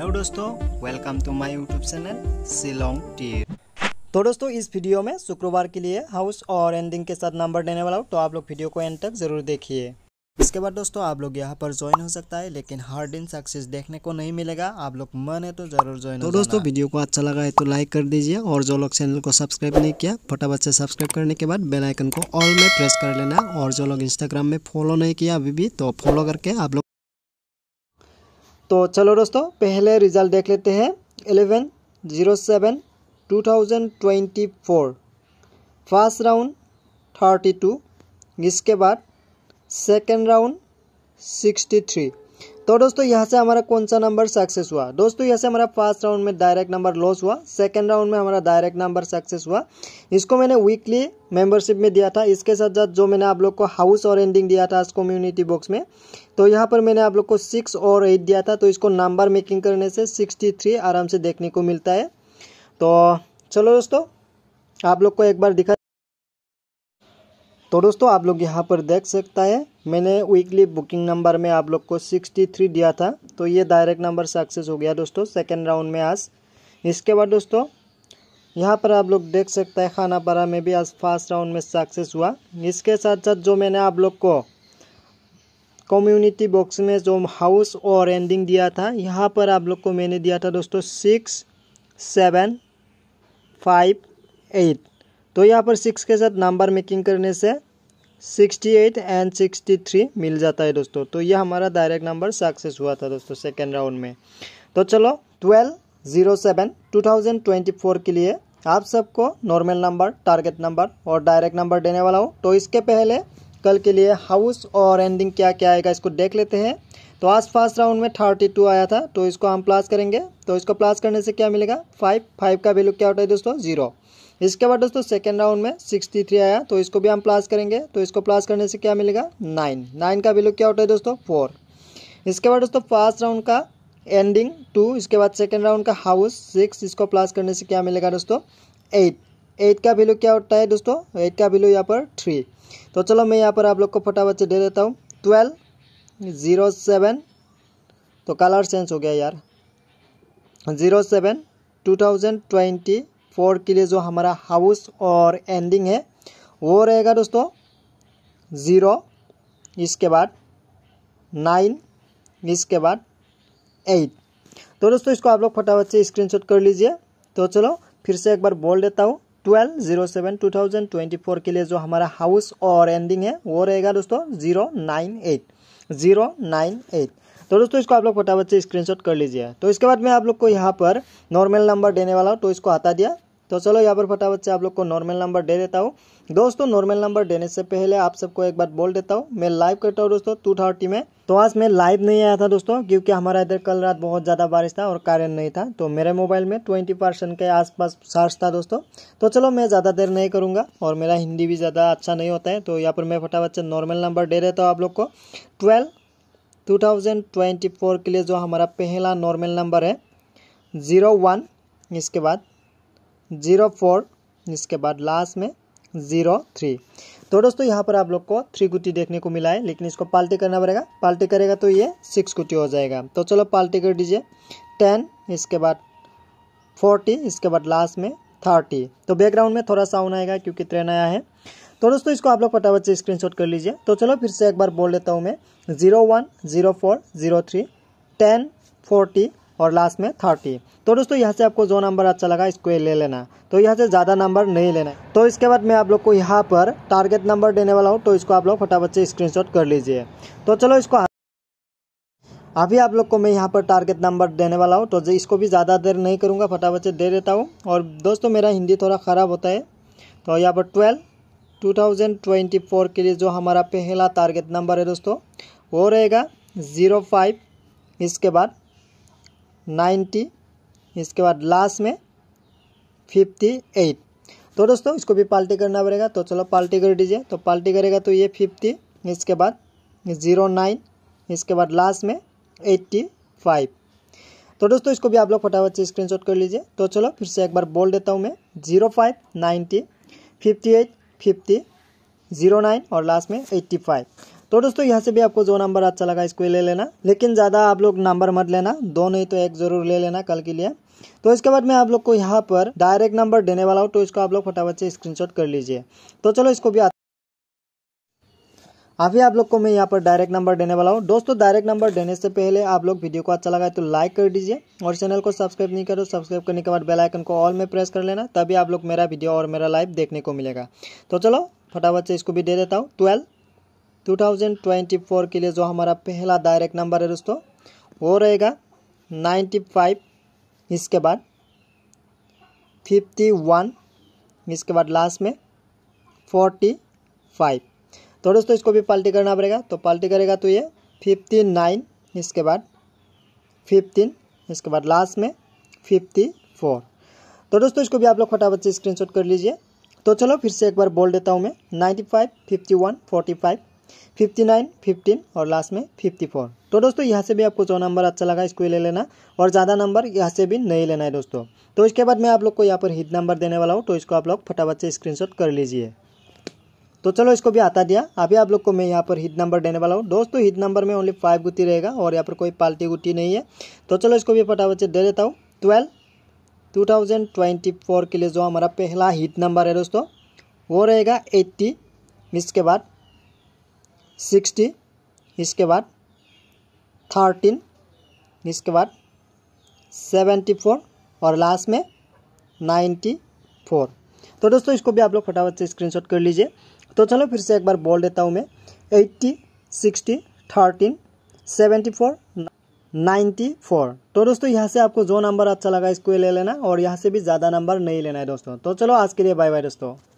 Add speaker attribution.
Speaker 1: hello दोस्तों welcome to my YouTube channel Shillong Teer तो दोस्तों इस वीडियो में शुक्रवार के लिए हाउस और एंडिंग के साथ नंबर देने वाला हूँ तो आप लोग वीडियो को एंड तक ज़रूर देखिए इसके बाद दोस्तों आप लोग यहाँ पर ज्वाइन हो सकता है लेकिन हर दिन सक्सेस देखने को नहीं मिलेगा आप लोग मन है तो जरूर ज्वाइन तो दोस्तों वीडियो को अच्छा लगा है तो लाइक कर दीजिए और जो लोग चैनल को सब्सक्राइब नहीं किया फटाफट से सब्सक्राइब करने के बाद बेल आइकन को ऑल में प्रेस कर लेना और जो लोग इंस्टाग्राम में फॉलो नहीं किया अभी भी तो फॉलो करके आप लोग तो चलो दोस्तों पहले रिज़ल्ट देख लेते हैं eleven zero seven two thousand twenty four first round thirty two इसके बाद सेकेंड राउंड सिक्सटी थ्री तो दोस्तों यहाँ से हमारा कौन सा नंबर सक्सेस हुआ दोस्तों यहाँ से हमारा फर्स्ट राउंड में डायरेक्ट नंबर लॉस हुआ सेकंड राउंड में हमारा डायरेक्ट नंबर सक्सेस हुआ इसको मैंने वीकली मेंबरशिप में दिया था इसके साथ साथ जो मैंने आप लोग को हाउस और एंडिंग दिया था इस कम्युनिटी बॉक्स में तो यहाँ पर मैंने आप लोग को सिक्स और एट दिया था तो इसको नंबर मेकिंग करने से सिक्सटी थ्री आराम से देखने को मिलता है तो चलो दोस्तों आप लोग को एक बार दिखा तो दोस्तों आप लोग यहाँ पर देख सकता है मैंने वीकली बुकिंग नंबर में आप लोग को 63 दिया था तो ये डायरेक्ट नंबर सक्सेस हो गया दोस्तों सेकेंड राउंड में आज इसके बाद दोस्तों यहाँ पर आप लोग देख सकता है खानापारा में भी आज फर्स्ट राउंड में सक्सेस हुआ इसके साथ साथ जो मैंने आप लोग को कम्युनिटी बॉक्स में जो हाउस और एंडिंग दिया था यहाँ पर आप लोग को मैंने दिया था दोस्तों सिक्स सेवन फाइव एट तो यहाँ पर सिक्स के साथ नंबर मेकिंग करने से sixty eight and sixty three मिल जाता है दोस्तों तो यह हमारा डायरेक्ट नंबर सक्सेस हुआ था दोस्तों सेकेंड राउंड में तो चलो twelve zero seven two thousand twenty four के लिए आप सबको नॉर्मल नंबर टारगेट नंबर और डायरेक्ट नंबर देने वाला हूँ तो इसके पहले कल के लिए हाउस और एंडिंग क्या क्या आएगा इसको देख लेते हैं तो आज फर्स्ट राउंड में थर्टी टू आया था तो इसको हम प्लस करेंगे तो इसको प्लस करने से क्या मिलेगा फाइव फाइव का वैल्यू क्या होता है दोस्तों जीरो इसके बाद दोस्तों सेकेंड राउंड में सिक्सटी थ्री आया तो इसको भी हम प्लास करेंगे तो इसको प्लास करने से क्या मिलेगा नाइन नाइन का वैल्यू क्या होता है दोस्तों फोर इसके बाद दोस्तों फर्स्ट राउंड का एंडिंग टू इसके बाद सेकेंड राउंड का हाउस सिक्स इसको प्लास करने से क्या मिलेगा दोस्तों एट एट का वैल्यू क्या होता है दोस्तों एट का वैल्यू यहाँ पर थ्री तो चलो मैं यहाँ पर आप लोग को फटाफट से दे देता हूँ ट्वेल्व ज़ीरो सेवन तो कलर चेंज हो गया यार zero seven two thousand twenty four के लिए जो हमारा हाउस और एंडिंग है वो रहेगा दोस्तों ज़ीरो इसके बाद नाइन इसके बाद एट तो दोस्तों इसको आप लोग फटाफट से स्क्रीनशॉट कर लीजिए तो चलो फिर से एक बार बोल देता हूँ twelve zero seven two thousand twenty four के लिए जो हमारा हाउस और एंडिंग है वो रहेगा दोस्तों zero nine eight zero nine eight तो दोस्तों इसको आप लोग फटाफट से स्क्रीनशॉट कर लीजिए तो इसके बाद मैं आप लोग को यहाँ पर नॉर्मल नंबर देने वाला हूँ तो इसको हटा दिया तो चलो यहाँ पर फटाफट से आप लोग को नॉर्मल नंबर दे देता हूँ दोस्तों नॉर्मल नंबर देने से पहले आप सबको एक बार बोल देता हूँ मैं लाइव करता हूँ दोस्तों टू थर्टी में तो आज मैं लाइव नहीं आया था दोस्तों क्योंकि हमारा इधर कल रात बहुत ज़्यादा बारिश था और कारण नहीं था तो मेरे मोबाइल में ट्वेंटी परसेंट के आसपास चार्ज था दोस्तों तो चलो मैं ज़्यादा देर नहीं करूँगा और मेरा हिंदी भी ज़्यादा अच्छा नहीं होता है तो यहाँ पर मैं फटाफट से नॉर्मल नंबर दे देता हूँ आप लोग को ट्वेल्व 2024 के लिए जो हमारा पहला नॉर्मल नंबर है ज़ीरो वन इसके बाद ज़ीरो फोर इसके बाद लास्ट में ज़ीरो थ्री तो दोस्तों यहाँ पर आप लोग को थ्री गुटी देखने को मिला है लेकिन इसको पाल्टी करना पड़ेगा पाल्टी करेगा तो ये सिक्स गुटी हो जाएगा तो चलो पाल्टी कर दीजिए टेन इसके बाद फोर्टी इसके बाद लास्ट में थर्टी तो बैकग्राउंड में थोड़ा साउंड आएगा क्योंकि ट्रेन आया है तो दोस्तों इसको आप लोग फटाफट से स्क्रीन कर लीजिए तो चलो फिर से एक बार बोल देता हूँ मैं zero one zero four zero three ten forty और लास्ट में थर्टी तो दोस्तों यहाँ से आपको जो नंबर अच्छा लगा इसको ले लेना तो यहाँ से ज़्यादा नंबर नहीं लेना तो इसके बाद मैं आप लोग को यहाँ पर टारगेट नंबर देने वाला हूँ तो इसको आप लोग फटाफट से स्क्रीन कर लीजिए तो चलो इसको अभी आप लोग को मैं यहाँ पर टारगेट नंबर देने वाला हूँ तो इसको भी ज़्यादा देर नहीं करूँगा फटाफट से दे देता हूँ और दोस्तों मेरा हिंदी थोड़ा ख़राब होता है तो यहाँ पर ट्वेल्व 2024 के लिए जो हमारा पहला टारगेट नंबर है दोस्तों वो रहेगा ज़ीरो फाइव इसके बाद नाइन्टी इसके बाद लास्ट में फिफ्टी एट तो दोस्तों इसको भी पाल्टी करना पड़ेगा तो चलो पाल्टी कर दीजिए तो पाल्टी करेगा तो ये फिफ्टी इसके बाद ज़ीरो नाइन इसके बाद लास्ट में एट्टी फाइव तो दोस्तों इसको भी आप लोग फटाफट से स्क्रीन कर लीजिए तो चलो फिर से एक बार बोल देता हूँ मैं zero five ninety fifty eight fifty zero nine और लास्ट में एट्टी फाइव तो दोस्तों यहाँ से भी आपको जो नंबर अच्छा लगा इसको ले लेना लेकिन ज़्यादा आप लोग नंबर मत लेना दो नहीं तो एक ज़रूर ले लेना कल के लिए तो इसके बाद मैं आप लोग को यहाँ पर डायरेक्ट नंबर देने वाला हूँ तो इसको आप लोग फटाफट से स्क्रीन कर लीजिए तो चलो इसको भी अभी आप लोग को मैं यहाँ पर डायरेक्ट नंबर देने वाला हूँ दोस्तों डायरेक्ट नंबर देने से पहले आप लोग वीडियो को अच्छा लगा है तो लाइक कर दीजिए और चैनल को सब्सक्राइब नहीं करो सब्सक्राइब करने के बाद बेल आइकन को ऑल में प्रेस कर लेना तभी आप लोग मेरा वीडियो और मेरा लाइव देखने को मिलेगा तो चलो फटाफट से इसको भी दे देता हूँ ट्वेल्व 2024 के लिए जो हमारा पहला डायरेक्ट नंबर है दोस्तों वो रहेगा 95 इसके बाद 51 इसके बाद लास्ट में 45 तो दोस्तों इसको भी पाल्टी करना पड़ेगा तो पाल्टी करेगा तो ये 59 इसके बाद 15 इसके बाद लास्ट में 54 तो दोस्तों इसको भी आप लोग फटाफट से स्क्रीनशॉट कर लीजिए तो चलो फिर से एक बार बोल देता हूँ मैं 95, 51, 45, फिफ्टी नाइन फिफ्टीन और लास्ट में फिफ्टी फोर तो दोस्तों यहाँ से भी आपको जो नंबर अच्छा लगा इसको ले लेना और ज़्यादा नंबर यहाँ से भी नहीं लेना है दोस्तों तो इसके बाद मैं आप लोग को यहाँ पर हिट नंबर देने वाला हूँ तो इसको आप लोग फटाफट से स्क्रीन कर लीजिए तो चलो इसको भी आता दिया अभी आप लोग को मैं यहाँ पर हिट नंबर देने वाला हूँ दोस्तों हिट नंबर में ओनली फाइव गुटी रहेगा और यहाँ पर कोई पाल्टी गुटी नहीं है तो चलो इसको भी फटाफट से दे देता हूँ ट्वेल्व 2024 के लिए जो हमारा पहला हिट नंबर है दोस्तों वो रहेगा 80 इसके बाद सिक्सटी इसके बाद थर्टीन इसके बाद सेवेंटी फोर और लास्ट में नाइन्टी फोर तो दोस्तों इसको भी आप लोग फटाफट से स्क्रीनशॉट कर लीजिए तो चलो फिर से एक बार बोल देता हूँ मैं eighty sixty thirteen seventy four ninety four तो दोस्तों यहाँ से आपको जो नंबर अच्छा लगा इसको ले लेना और यहाँ से भी ज़्यादा नंबर नहीं लेना है दोस्तों तो चलो आज के लिए बाय बाय दोस्तों